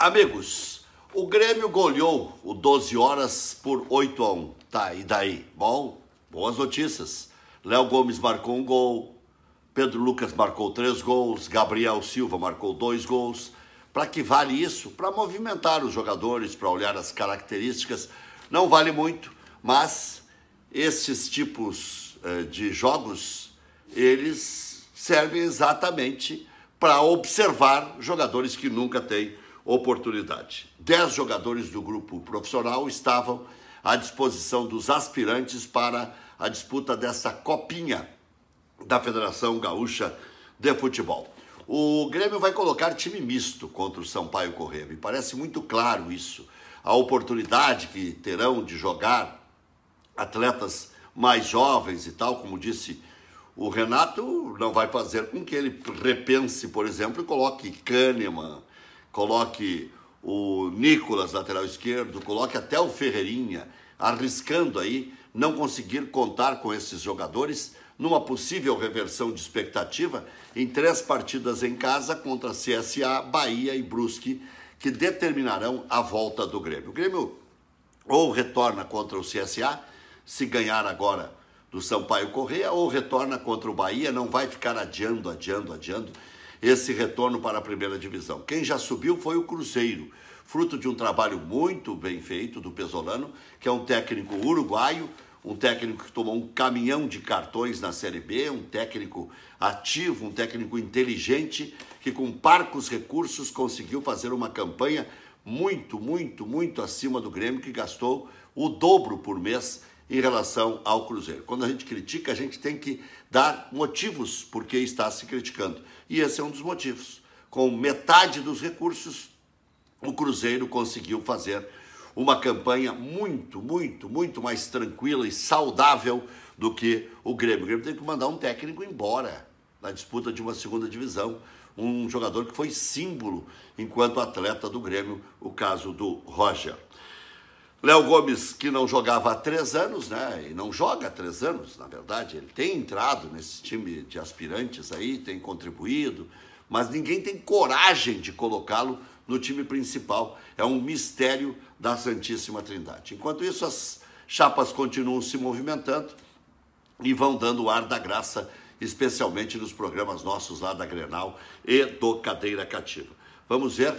Amigos, o Grêmio goleou o 12 horas por 8 a 1. Tá, e daí? Bom, boas notícias. Léo Gomes marcou um gol, Pedro Lucas marcou três gols, Gabriel Silva marcou dois gols. Para que vale isso? Para movimentar os jogadores, para olhar as características. Não vale muito, mas esses tipos eh, de jogos, eles servem exatamente para observar jogadores que nunca têm oportunidade. Dez jogadores do grupo profissional estavam à disposição dos aspirantes para a disputa dessa copinha da Federação Gaúcha de Futebol. O Grêmio vai colocar time misto contra o Sampaio Corrêa. Me parece muito claro isso. A oportunidade que terão de jogar atletas mais jovens e tal, como disse o Renato, não vai fazer com que ele repense, por exemplo, e coloque Kahneman, coloque o Nicolas, lateral esquerdo, coloque até o Ferreirinha, arriscando aí não conseguir contar com esses jogadores numa possível reversão de expectativa em três partidas em casa contra CSA, Bahia e Brusque, que determinarão a volta do Grêmio. O Grêmio ou retorna contra o CSA, se ganhar agora do Sampaio Correia, ou retorna contra o Bahia, não vai ficar adiando, adiando, adiando esse retorno para a primeira divisão. Quem já subiu foi o Cruzeiro, fruto de um trabalho muito bem feito do Pesolano, que é um técnico uruguaio, um técnico que tomou um caminhão de cartões na Série B, um técnico ativo, um técnico inteligente, que com parcos recursos conseguiu fazer uma campanha muito, muito, muito acima do Grêmio, que gastou o dobro por mês em relação ao Cruzeiro. Quando a gente critica, a gente tem que dar motivos porque está se criticando. E esse é um dos motivos. Com metade dos recursos, o Cruzeiro conseguiu fazer uma campanha muito, muito, muito mais tranquila e saudável do que o Grêmio. O Grêmio tem que mandar um técnico embora na disputa de uma segunda divisão. Um jogador que foi símbolo enquanto atleta do Grêmio, o caso do Roger. Léo Gomes, que não jogava há três anos, né? E não joga há três anos, na verdade. Ele tem entrado nesse time de aspirantes aí, tem contribuído, mas ninguém tem coragem de colocá-lo no time principal. É um mistério da Santíssima Trindade. Enquanto isso, as chapas continuam se movimentando e vão dando o ar da graça, especialmente nos programas nossos lá da Grenal e do Cadeira Cativa. Vamos ver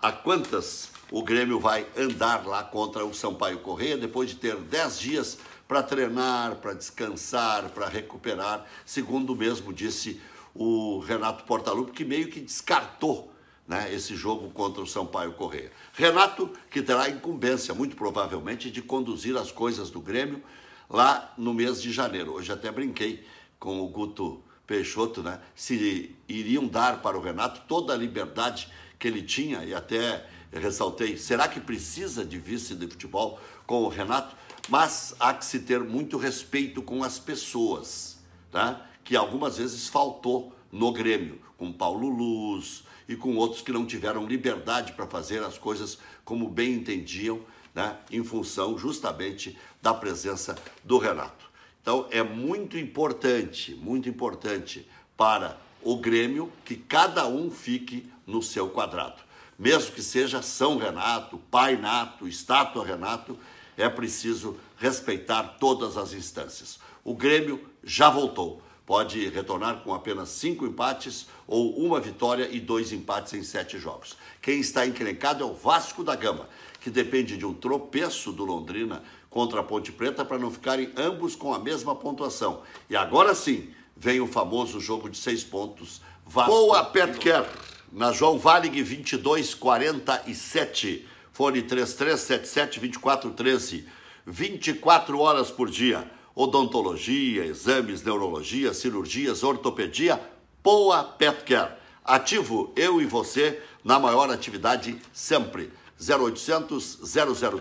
a quantas o Grêmio vai andar lá contra o Sampaio Correia depois de ter 10 dias para treinar, para descansar, para recuperar, segundo mesmo disse o Renato Portaluppi, que meio que descartou né, esse jogo contra o Sampaio Correia. Renato, que terá a incumbência, muito provavelmente, de conduzir as coisas do Grêmio lá no mês de janeiro. Hoje até brinquei com o Guto Peixoto, né, se iriam dar para o Renato toda a liberdade que ele tinha, e até ressaltei, será que precisa de vice de futebol com o Renato? Mas há que se ter muito respeito com as pessoas, tá? que algumas vezes faltou no Grêmio, com Paulo Luz e com outros que não tiveram liberdade para fazer as coisas como bem entendiam, né? em função justamente da presença do Renato. Então é muito importante, muito importante para o Grêmio que cada um fique no seu quadrado. Mesmo que seja São Renato, Pai Nato, Estátua Renato, é preciso respeitar todas as instâncias. O Grêmio já voltou. Pode retornar com apenas cinco empates ou uma vitória e dois empates em sete jogos. Quem está encrencado é o Vasco da Gama, que depende de um tropeço do Londrina contra a Ponte Preta para não ficarem ambos com a mesma pontuação. E agora sim, vem o famoso jogo de seis pontos. Vasco Boa Petcare, na João Valig 2247, fone 3377-2413, 24 horas por dia. Odontologia, exames, neurologia, cirurgias, ortopedia, Boa Petcare. Ativo, eu e você, na maior atividade sempre. 0800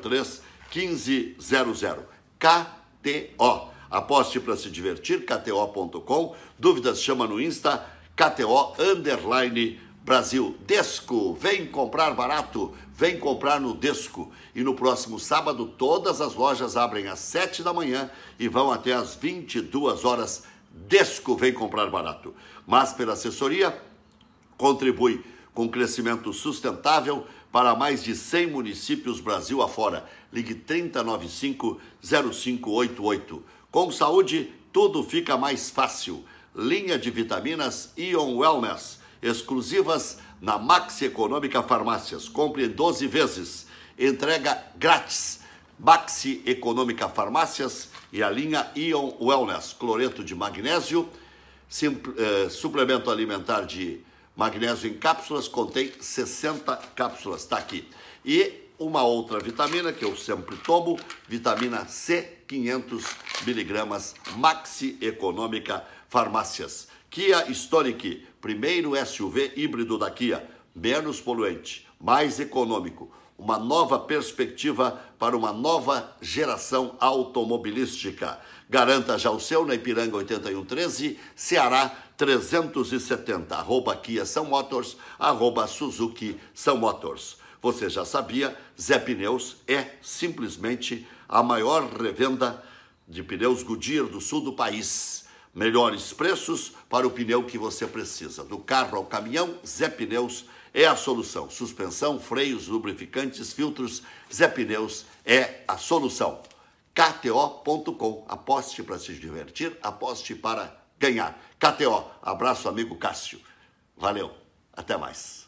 003 1500. KTO. Aposte para se divertir, KTO.com. Dúvidas, chama no Insta, KTO Underline Brasil. Desco, vem comprar barato, vem comprar no Desco. E no próximo sábado, todas as lojas abrem às 7 da manhã e vão até às 22 horas. Desco, vem comprar barato. Mas pela assessoria, contribui com crescimento sustentável para mais de 100 municípios Brasil afora. Ligue 3095 0588. Com saúde, tudo fica mais fácil. Linha de vitaminas Ion Wellness, exclusivas na Maxi Econômica Farmácias. Compre 12 vezes. Entrega grátis. Maxi Econômica Farmácias e a linha Ion Wellness, cloreto de magnésio, eh, suplemento alimentar de magnésio em cápsulas, contém 60 cápsulas, está aqui. E uma outra vitamina que eu sempre tomo, vitamina C, 500 miligramas, Maxi Econômica Farmácias. Kia Historic, primeiro SUV híbrido da Kia, menos poluente, mais econômico, uma nova perspectiva para uma nova geração automobilística. Garanta já o seu na Ipiranga 8113, Ceará 370, arroba Kia São Motors, arroba Suzuki São Motors. Você já sabia, Zé Pneus é simplesmente a maior revenda de pneus Goodyear do sul do país. Melhores preços para o pneu que você precisa. Do carro ao caminhão, Zé Pneus é a solução. Suspensão, freios, lubrificantes, filtros, Zé Pneus é a solução. KTO.com. Aposte para se divertir, aposte para ganhar. KTO. Abraço, amigo Cássio. Valeu. Até mais.